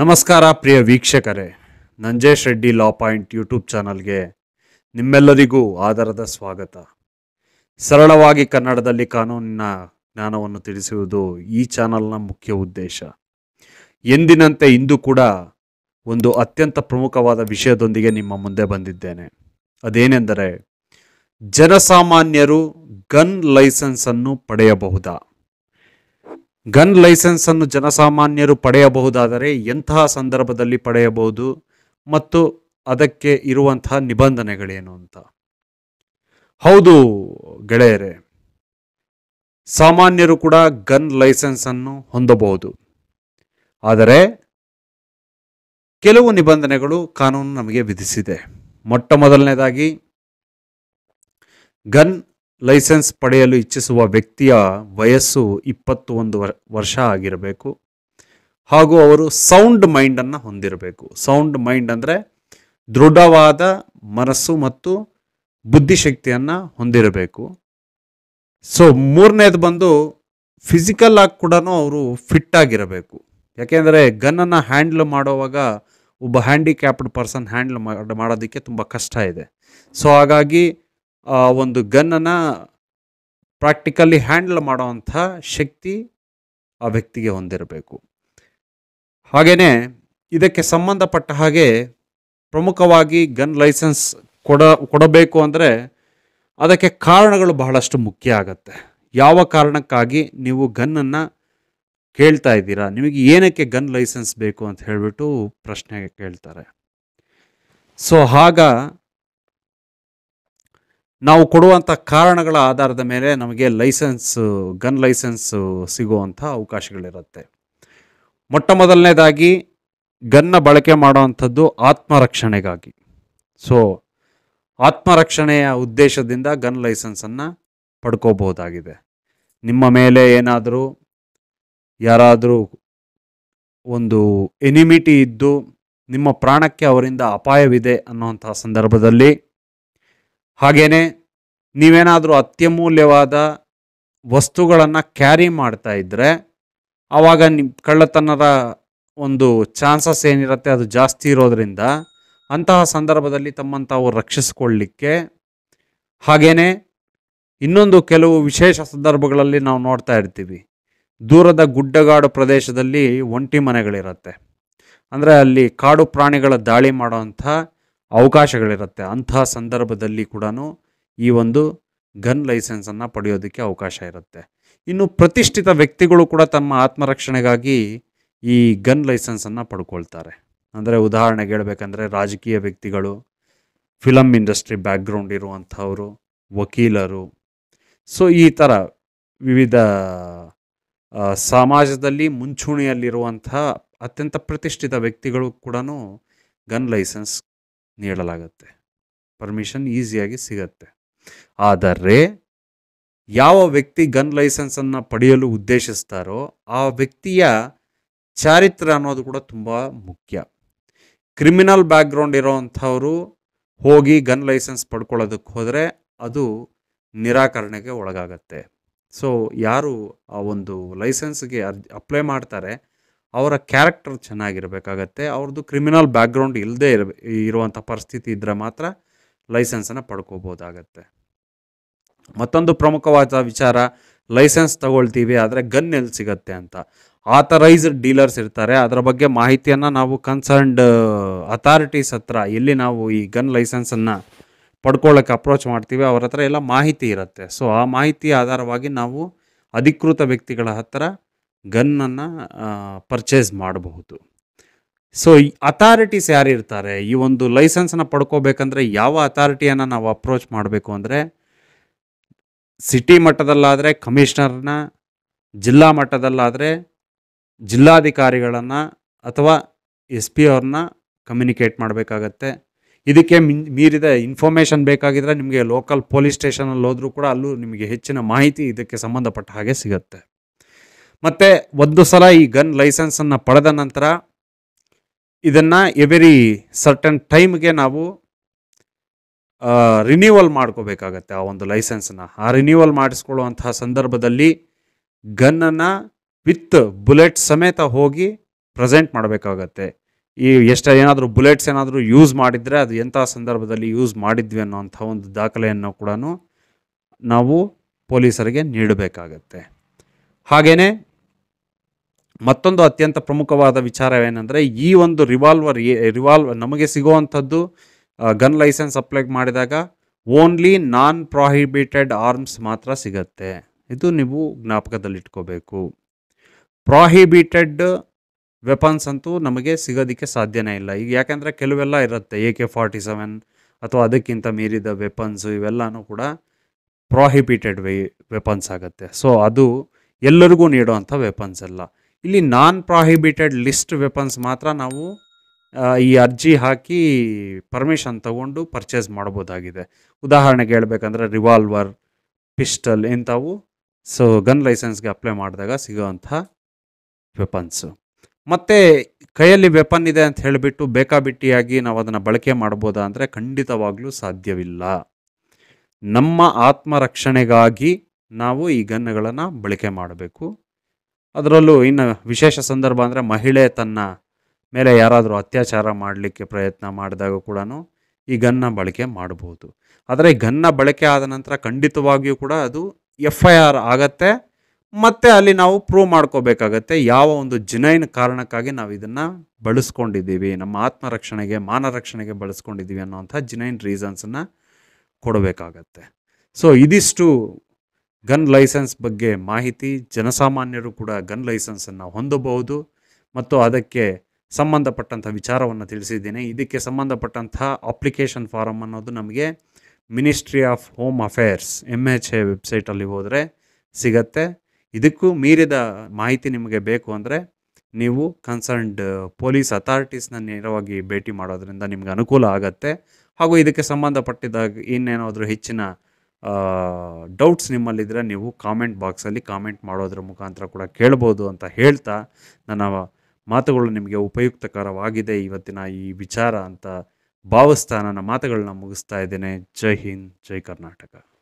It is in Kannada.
ನಮಸ್ಕಾರ ಪ್ರಿಯ ವೀಕ್ಷಕರೇ Nanjesh Reddy law point YouTube ಚಾನಲ್ಗೆ ನಿಮ್ಮೆಲ್ಲರಿಗೂ ಆಧಾರದ ಸ್ವಾಗತ ಸರಳವಾಗಿ ಕನ್ನಡದಲ್ಲಿ ಕಾನೂನಿನ ಜ್ಞಾನವನ್ನು ತಿಳಿಸುವುದು ಈ ಚಾನಲ್ನ ಮುಖ್ಯ ಉದ್ದೇಶ ಎಂದಿನಂತೆ ಇಂದು ಕೂಡ ಒಂದು ಅತ್ಯಂತ ಪ್ರಮುಖವಾದ ವಿಷಯದೊಂದಿಗೆ ನಿಮ್ಮ ಮುಂದೆ ಬಂದಿದ್ದೇನೆ ಅದೇನೆಂದರೆ ಜನಸಾಮಾನ್ಯರು ಗನ್ ಲೈಸೆನ್ಸ್ ಅನ್ನು ಪಡೆಯಬಹುದಾ ಗನ್ ಲೈಸೆನ್ಸ್ ಅನ್ನು ಜನಸಾಮಾನ್ಯರು ಪಡೆಯಬಹುದಾದರೆ ಎಂತಹ ಸಂದರ್ಭದಲ್ಲಿ ಪಡೆಯಬಹುದು ಮತ್ತು ಅದಕ್ಕೆ ಇರುವಂತಹ ನಿಬಂಧನೆಗಳೇನು ಅಂತ ಹೌದು ಗೆಳೆಯರೆ ಸಾಮಾನ್ಯರು ಕೂಡ ಗನ್ ಲೈಸೆನ್ಸ್ ಅನ್ನು ಹೊಂದಬಹುದು ಆದರೆ ಕೆಲವು ನಿಬಂಧನೆಗಳು ಕಾನೂನು ನಮಗೆ ವಿಧಿಸಿದೆ ಮೊಟ್ಟ ಮೊದಲನೇದಾಗಿ ಗನ್ ಲೈಸೆನ್ಸ್ ಪಡೆಯಲು ಇಚ್ಛಿಸುವ ವ್ಯಕ್ತಿಯ ವಯಸ್ಸು ಇಪ್ಪತ್ತು ಒಂದು ವರ್ಷ ಆಗಿರಬೇಕು ಹಾಗೂ ಅವರು ಸೌಂಡ್ ಮೈಂಡನ್ನು ಹೊಂದಿರಬೇಕು ಸೌಂಡ್ ಮೈಂಡ್ ಅಂದರೆ ದೃಢವಾದ ಮನಸ್ಸು ಮತ್ತು ಬುದ್ಧಿಶಕ್ತಿಯನ್ನು ಹೊಂದಿರಬೇಕು ಸೊ ಮೂರನೇದು ಬಂದು ಫಿಸಿಕಲ್ ಆಗಿ ಕೂಡ ಅವರು ಫಿಟ್ ಆಗಿರಬೇಕು ಯಾಕೆಂದರೆ ಗನ್ನನ್ನು ಹ್ಯಾಂಡ್ಲ್ ಮಾಡೋವಾಗ ಒಬ್ಬ ಹ್ಯಾಂಡಿಕ್ಯಾಪ್ಡ್ ಪರ್ಸನ್ ಹ್ಯಾಂಡ್ಲ್ ಮಾಡೋದಕ್ಕೆ ತುಂಬ ಕಷ್ಟ ಇದೆ ಸೊ ಹಾಗಾಗಿ ಒಂದು ಗನ್ನನ್ನು ಪ್ರಾಕ್ಟಿಕಲಿ ಹ್ಯಾಂಡಲ್ ಮಾಡೋವಂಥ ಶಕ್ತಿ ಆ ವ್ಯಕ್ತಿಗೆ ಹೊಂದಿರಬೇಕು ಹಾಗೆಯೇ ಇದಕ್ಕೆ ಸಂಬಂಧಪಟ್ಟ ಹಾಗೆ ಪ್ರಮುಖವಾಗಿ ಗನ್ ಲೈಸೆನ್ಸ್ ಕೊಡ ಕೊಡಬೇಕು ಅಂದರೆ ಅದಕ್ಕೆ ಕಾರಣಗಳು ಬಹಳಷ್ಟು ಮುಖ್ಯ ಆಗುತ್ತೆ ಯಾವ ಕಾರಣಕ್ಕಾಗಿ ನೀವು ಗನ್ನನ್ನು ಕೇಳ್ತಾ ಇದ್ದೀರಾ ನಿಮಗೆ ಏನಕ್ಕೆ ಗನ್ ಲೈಸೆನ್ಸ್ ಬೇಕು ಅಂತ ಹೇಳಿಬಿಟ್ಟು ಪ್ರಶ್ನೆಗೆ ಕೇಳ್ತಾರೆ ಸೊ ಆಗ ನಾವು ಕೊಡುವಂಥ ಕಾರಣಗಳ ಆಧಾರದ ಮೇಲೆ ನಮಗೆ ಲೈಸೆನ್ಸ್ ಗನ್ ಲೈಸೆನ್ಸ್ ಸಿಗುವಂಥ ಅವಕಾಶಗಳಿರುತ್ತೆ ಮೊಟ್ಟ ಮೊದಲನೇದಾಗಿ ಗನ್ನ ಬಳಕೆ ಮಾಡುವಂಥದ್ದು ಆತ್ಮರಕ್ಷಣೆಗಾಗಿ ಸೊ ಆತ್ಮರಕ್ಷಣೆಯ ಉದ್ದೇಶದಿಂದ ಗನ್ ಲೈಸೆನ್ಸನ್ನು ಪಡ್ಕೋಬಹುದಾಗಿದೆ ನಿಮ್ಮ ಮೇಲೆ ಏನಾದರೂ ಯಾರಾದರೂ ಒಂದು ಎನಿಮಿಟಿ ಇದ್ದು ನಿಮ್ಮ ಪ್ರಾಣಕ್ಕೆ ಅವರಿಂದ ಅಪಾಯವಿದೆ ಅನ್ನೋಂಥ ಸಂದರ್ಭದಲ್ಲಿ ಹಾಗೆಯೇ ನೀವೇನಾದರೂ ಅತ್ಯಮೂಲ್ಯವಾದ ವಸ್ತುಗಳನ್ನು ಕ್ಯಾರಿ ಮಾಡ್ತಾ ಇದ್ದರೆ ಆವಾಗ ನಿಮ್ಮ ಕಳ್ಳತನದ ಒಂದು ಚಾನ್ಸಸ್ ಏನಿರುತ್ತೆ ಅದು ಜಾಸ್ತಿ ಇರೋದರಿಂದ ಅಂತಹ ಸಂದರ್ಭದಲ್ಲಿ ತಮ್ಮನ್ನು ತಾವು ರಕ್ಷಿಸ್ಕೊಳ್ಳಲಿಕ್ಕೆ ಹಾಗೆಯೇ ಇನ್ನೊಂದು ಕೆಲವು ವಿಶೇಷ ಸಂದರ್ಭಗಳಲ್ಲಿ ನಾವು ನೋಡ್ತಾ ಇರ್ತೀವಿ ದೂರದ ಗುಡ್ಡಗಾಡು ಪ್ರದೇಶದಲ್ಲಿ ಒಂಟಿ ಮನೆಗಳಿರುತ್ತೆ ಅಂದರೆ ಅಲ್ಲಿ ಕಾಡು ಪ್ರಾಣಿಗಳ ದಾಳಿ ಮಾಡುವಂಥ ಅವಕಾಶಗಳಿರುತ್ತೆ ಅಂಥ ಸಂದರ್ಭದಲ್ಲಿ ಕೂಡ ಈ ಒಂದು ಗನ್ ಲೈಸೆನ್ಸನ್ನು ಪಡೆಯೋದಕ್ಕೆ ಅವಕಾಶ ಇರುತ್ತೆ ಇನ್ನು ಪ್ರತಿಷ್ಠಿತ ವ್ಯಕ್ತಿಗಳು ಕೂಡ ತಮ್ಮ ಆತ್ಮರಕ್ಷಣೆಗಾಗಿ ಈ ಗನ್ ಲೈಸೆನ್ಸನ್ನು ಪಡ್ಕೊಳ್ತಾರೆ ಅಂದರೆ ಉದಾಹರಣೆಗೆ ಹೇಳಬೇಕಂದ್ರೆ ರಾಜಕೀಯ ವ್ಯಕ್ತಿಗಳು ಫಿಲಮ್ ಇಂಡಸ್ಟ್ರಿ ಬ್ಯಾಕ್ಗ್ರೌಂಡ್ ಇರುವಂಥವರು ವಕೀಲರು ಸೊ ಈ ಥರ ವಿವಿಧ ಸಮಾಜದಲ್ಲಿ ಮುಂಚೂಣಿಯಲ್ಲಿರುವಂಥ ಅತ್ಯಂತ ಪ್ರತಿಷ್ಠಿತ ವ್ಯಕ್ತಿಗಳು ಕೂಡ ಗನ್ ಲೈಸೆನ್ಸ್ ನೀಡಲಾಗುತ್ತೆ ಪರ್ಮಿಷನ್ ಈಸಿಯಾಗಿ ಸಿಗತ್ತೆ ಆದರೆ ಯಾವ ವ್ಯಕ್ತಿ ಗನ್ ಲೈಸೆನ್ಸನ್ನು ಪಡೆಯಲು ಉದ್ದೇಶಿಸ್ತಾರೋ ಆ ವ್ಯಕ್ತಿಯ ಚಾರಿತ್ರ ಅನ್ನೋದು ಕೂಡ ತುಂಬ ಮುಖ್ಯ ಕ್ರಿಮಿನಲ್ ಬ್ಯಾಕ್ಗ್ರೌಂಡ್ ಅಂಥವರು ಹೋಗಿ ಗನ್ ಲೈಸೆನ್ಸ್ ಪಡ್ಕೊಳ್ಳೋದಕ್ಕೆ ಹೋದರೆ ಅದು ನಿರಾಕರಣೆಗೆ ಒಳಗಾಗತ್ತೆ ಸೊ ಯಾರು ಆ ಒಂದು ಲೈಸೆನ್ಸ್ಗೆ ಅರ್ಜಿ ಅಪ್ಲೈ ಮಾಡ್ತಾರೆ ಅವರ ಕ್ಯಾರೆಕ್ಟರ್ ಚೆನ್ನಾಗಿರಬೇಕಾಗತ್ತೆ ಅವ್ರದ್ದು ಕ್ರಿಮಿನಲ್ ಬ್ಯಾಕ್ಗ್ರೌಂಡ್ ಇಲ್ಲದೆ ಇರ ಇರುವಂಥ ಪರಿಸ್ಥಿತಿ ಇದ್ದರೆ ಮಾತ್ರ ಲೈಸೆನ್ಸನ್ನು ಪಡ್ಕೋಬೋದಾಗತ್ತೆ ಮತ್ತೊಂದು ಪ್ರಮುಖವಾದ ವಿಚಾರ ಲೈಸೆನ್ಸ್ ತಗೊಳ್ತೀವಿ ಆದರೆ ಗನ್ ಎಲ್ಲಿ ಸಿಗತ್ತೆ ಅಂತ ಆಥರೈಸ್ಡ್ ಡೀಲರ್ಸ್ ಇರ್ತಾರೆ ಅದರ ಬಗ್ಗೆ ಮಾಹಿತಿಯನ್ನು ನಾವು ಕನ್ಸರ್ನ್ಡ್ ಅಥಾರಿಟೀಸ್ ಹತ್ರ ಎಲ್ಲಿ ನಾವು ಈ ಗನ್ ಲೈಸೆನ್ಸನ್ನು ಪಡ್ಕೊಳ್ಳೋಕ್ಕೆ ಅಪ್ರೋಚ್ ಮಾಡ್ತೀವಿ ಅವರ ಹತ್ರ ಎಲ್ಲ ಮಾಹಿತಿ ಇರುತ್ತೆ ಸೊ ಆ ಮಾಹಿತಿ ಆಧಾರವಾಗಿ ನಾವು ಅಧಿಕೃತ ವ್ಯಕ್ತಿಗಳ ಹತ್ರ ಗನ್ನನ್ನು ಪರ್ಚೇಸ್ ಮಾಡಬಹುದು ಸೊ ಅಥಾರಿಟೀಸ್ ಯಾರಿರ್ತಾರೆ ಈ ಒಂದು ಲೈಸೆನ್ಸನ್ನ ಪಡ್ಕೋಬೇಕಂದ್ರೆ ಯಾವ ಅಥಾರಿಟಿಯನ್ನು ನಾವು ಅಪ್ರೋಚ್ ಮಾಡಬೇಕು ಅಂದರೆ ಸಿಟಿ ಮಟ್ಟದಲ್ಲಾದರೆ ಕಮಿಷನರ್ನ ಜಿಲ್ಲಾ ಮಟ್ಟದಲ್ಲಾದರೆ ಜಿಲ್ಲಾಧಿಕಾರಿಗಳನ್ನು ಅಥವಾ ಎಸ್ ಪಿ ಅವ್ರನ್ನ ಕಮ್ಯುನಿಕೇಟ್ ಮಾಡಬೇಕಾಗತ್ತೆ ಇದಕ್ಕೆ ಮೀರಿದ ಇನ್ಫಾರ್ಮೇಷನ್ ಬೇಕಾಗಿದ್ದರೆ ನಿಮಗೆ ಲೋಕಲ್ ಪೊಲೀಸ್ ಸ್ಟೇಷನಲ್ಲಿ ಹೋದರೂ ಕೂಡ ಅಲ್ಲೂ ನಿಮಗೆ ಹೆಚ್ಚಿನ ಮಾಹಿತಿ ಇದಕ್ಕೆ ಸಂಬಂಧಪಟ್ಟ ಹಾಗೆ ಸಿಗುತ್ತೆ ಮತ್ತು ಒಂದು ಸಲ ಈ ಗನ್ ಲೈಸೆನ್ಸನ್ನು ಪಡೆದ ನಂತರ ಇದನ್ನು ಎವೆರಿ ಸರ್ಟನ್ ಟೈಮ್ಗೆ ನಾವು ರಿನ್ಯೂವಲ್ ಮಾಡ್ಕೋಬೇಕಾಗತ್ತೆ ಆ ಒಂದು ಲೈಸೆನ್ಸನ್ನು ಆ ರಿನ್ಯೂವಲ್ ಮಾಡಿಸ್ಕೊಳ್ಳುವಂತಹ ಸಂದರ್ಭದಲ್ಲಿ ಗನ್ನನ್ನು ವಿತ್ ಬುಲೆಟ್ ಸಮೇತ ಹೋಗಿ ಪ್ರೆಸೆಂಟ್ ಮಾಡಬೇಕಾಗತ್ತೆ ಈ ಎಷ್ಟು ಏನಾದರೂ ಬುಲೆಟ್ಸ್ ಏನಾದರೂ ಯೂಸ್ ಮಾಡಿದರೆ ಅದು ಎಂಥ ಸಂದರ್ಭದಲ್ಲಿ ಯೂಸ್ ಮಾಡಿದ್ವಿ ಅನ್ನೋಂಥ ಒಂದು ದಾಖಲೆಯನ್ನು ಕೂಡ ನಾವು ಪೊಲೀಸರಿಗೆ ನೀಡಬೇಕಾಗತ್ತೆ ಹಾಗೆಯೇ ಮತ್ತೊಂದು ಅತ್ಯಂತ ಪ್ರಮುಖವಾದ ವಿಚಾರವೇನೆಂದರೆ ಈ ಒಂದು ರಿವಾಲ್ವರ್ ರಿವಾಲ್ವರ್ ನಮಗೆ ಸಿಗುವಂಥದ್ದು ಗನ್ ಲೈಸೆನ್ಸ್ ಅಪ್ಲೈ ಮಾಡಿದಾಗ ಓನ್ಲಿ ನಾನ್ ಪ್ರಾಹಿಬಿಟೆಡ್ ಆರ್ಮ್ಸ್ ಮಾತ್ರ ಸಿಗತ್ತೆ ಇದು ನೀವು ಜ್ಞಾಪಕದಲ್ಲಿಟ್ಕೋಬೇಕು ಪ್ರಾಹಿಬಿಟೆಡ್ ವೆಪನ್ಸ್ ಅಂತೂ ನಮಗೆ ಸಿಗೋದಕ್ಕೆ ಸಾಧ್ಯನೇ ಇಲ್ಲ ಈಗ ಯಾಕೆಂದರೆ ಕೆಲವೆಲ್ಲ ಇರುತ್ತೆ ಎ ಕೆ ಫಾರ್ಟಿ ಸೆವೆನ್ ಅಥವಾ ಅದಕ್ಕಿಂತ ಮೀರಿದ ವೆಪನ್ಸು ಇವೆಲ್ಲನೂ ಕೂಡ ಪ್ರಾಹಿಬಿಟೆಡ್ ವೆ ವೆಪನ್ಸ್ ಆಗುತ್ತೆ ಸೊ ಅದು ಎಲ್ಲರಿಗೂ ನೀಡುವಂಥ ವೆಪನ್ಸ್ ಅಲ್ಲ ಇಲ್ಲಿ ನಾನ್ ಪ್ರಾಹಿಬಿಟೆಡ್ ಲಿಸ್ಟ್ ವೆಪನ್ಸ್ ಮಾತ್ರ ನಾವು ಈ ಅರ್ಜಿ ಹಾಕಿ ಪರ್ಮಿಷನ್ ತಗೊಂಡು ಪರ್ಚೇಸ್ ಮಾಡ್ಬೋದಾಗಿದೆ ಉದಾಹರಣೆಗೆ ಹೇಳಬೇಕಂದ್ರೆ ರಿವಾಲ್ವರ್ ಪಿಸ್ಟಲ್ ಇಂಥವು ಸೊ ಗನ್ ಲೈಸೆನ್ಸ್ಗೆ ಅಪ್ಲೈ ಮಾಡಿದಾಗ ಸಿಗೋವಂಥ ವೆಪನ್ಸು ಮತ್ತು ಕೈಯಲ್ಲಿ ವೆಪನ್ ಇದೆ ಅಂತ ಹೇಳಿಬಿಟ್ಟು ಬೇಕಾಬಿಟ್ಟಿಯಾಗಿ ನಾವು ಅದನ್ನು ಬಳಕೆ ಮಾಡ್ಬೋದಾ ಅಂದರೆ ಖಂಡಿತವಾಗಲೂ ಸಾಧ್ಯವಿಲ್ಲ ನಮ್ಮ ಆತ್ಮರಕ್ಷಣೆಗಾಗಿ ನಾವು ಈ ಗನ್ಗಳನ್ನು ಬಳಕೆ ಮಾಡಬೇಕು ಅದರಲ್ಲೂ ಇನ್ನು ವಿಶೇಷ ಸಂದರ್ಭ ಅಂದರೆ ಮಹಿಳೆ ತನ್ನ ಮೇಲೆ ಯಾರಾದರೂ ಅತ್ಯಾಚಾರ ಮಾಡಲಿಕ್ಕೆ ಪ್ರಯತ್ನ ಮಾಡಿದಾಗ ಕೂಡ ಈ ಗನ್ನ ಬಳಕೆ ಮಾಡಬಹುದು ಆದರೆ ಈ ಗನ್ನ ಬಳಕೆ ಆದ ನಂತರ ಖಂಡಿತವಾಗಿಯೂ ಕೂಡ ಅದು ಎಫ್ ಐ ಆರ್ ಆಗತ್ತೆ ಮತ್ತು ಅಲ್ಲಿ ನಾವು ಪ್ರೂವ್ ಮಾಡ್ಕೋಬೇಕಾಗತ್ತೆ ಯಾವ ಒಂದು ಜಿನೈನ್ ಕಾರಣಕ್ಕಾಗಿ ನಾವು ಇದನ್ನು ಬಳಸ್ಕೊಂಡಿದ್ದೀವಿ ನಮ್ಮ ಆತ್ಮರಕ್ಷಣೆಗೆ ಮಾನರಕ್ಷಣೆಗೆ ಬಳಸ್ಕೊಂಡಿದ್ದೀವಿ ಅನ್ನೋಂಥ ಜಿನೈನ್ ರೀಸನ್ಸನ್ನು ಕೊಡಬೇಕಾಗತ್ತೆ ಸೊ ಇದಿಷ್ಟು ಗನ್ ಲೈಸೆನ್ಸ್ ಬಗ್ಗೆ ಮಾಹಿತಿ ಜನಸಾಮಾನ್ಯರು ಕೂಡ ಗನ್ ಲೈಸೆನ್ಸನ್ನು ಹೊಂದಬಹುದು ಮತ್ತು ಅದಕ್ಕೆ ಸಂಬಂಧಪಟ್ಟಂಥ ವಿಚಾರವನ್ನು ತಿಳಿಸಿದ್ದೀನಿ ಇದಕ್ಕೆ ಸಂಬಂಧಪಟ್ಟಂಥ ಅಪ್ಲಿಕೇಶನ್ ಫಾರಮ್ ಅನ್ನೋದು ನಮಗೆ ministry of home affairs M H A ವೆಬ್ಸೈಟಲ್ಲಿ ಹೋದರೆ ಸಿಗತ್ತೆ ಇದಕ್ಕೂ ಮೀರಿದ ಮಾಹಿತಿ ನಿಮಗೆ ಬೇಕು ಅಂದರೆ ನೀವು ಕನ್ಸರ್ನ್ಡ್ ಪೊಲೀಸ್ ಅಥಾರಿಟೀಸ್ನ ನೇರವಾಗಿ ಭೇಟಿ ಮಾಡೋದ್ರಿಂದ ನಿಮಗೆ ಅನುಕೂಲ ಆಗತ್ತೆ ಹಾಗೂ ಇದಕ್ಕೆ ಸಂಬಂಧಪಟ್ಟಿದ್ದಾಗ ಇನ್ನೇನಾದರೂ ಹೆಚ್ಚಿನ ಡೌಟ್ಸ್ ನಿಮ್ಮಲ್ಲಿದ್ದರೆ ನೀವು ಕಾಮೆಂಟ್ ಬಾಕ್ಸಲ್ಲಿ ಕಾಮೆಂಟ್ ಮಾಡೋದ್ರ ಮುಖಾಂತರ ಕೂಡ ಕೇಳ್ಬೋದು ಅಂತ ಹೇಳ್ತಾ ನನ್ನ ಮಾತುಗಳು ನಿಮಗೆ ಉಪಯುಕ್ತಕರವಾಗಿದೆ ಇವತ್ತಿನ ಈ ವಿಚಾರ ಅಂತ ಭಾವಿಸ್ತಾ ನನ್ನ ಮಾತುಗಳನ್ನ ಮುಗಿಸ್ತಾ ಇದ್ದೇನೆ ಜೈ ಹಿಂದ್ ಜೈ ಕರ್ನಾಟಕ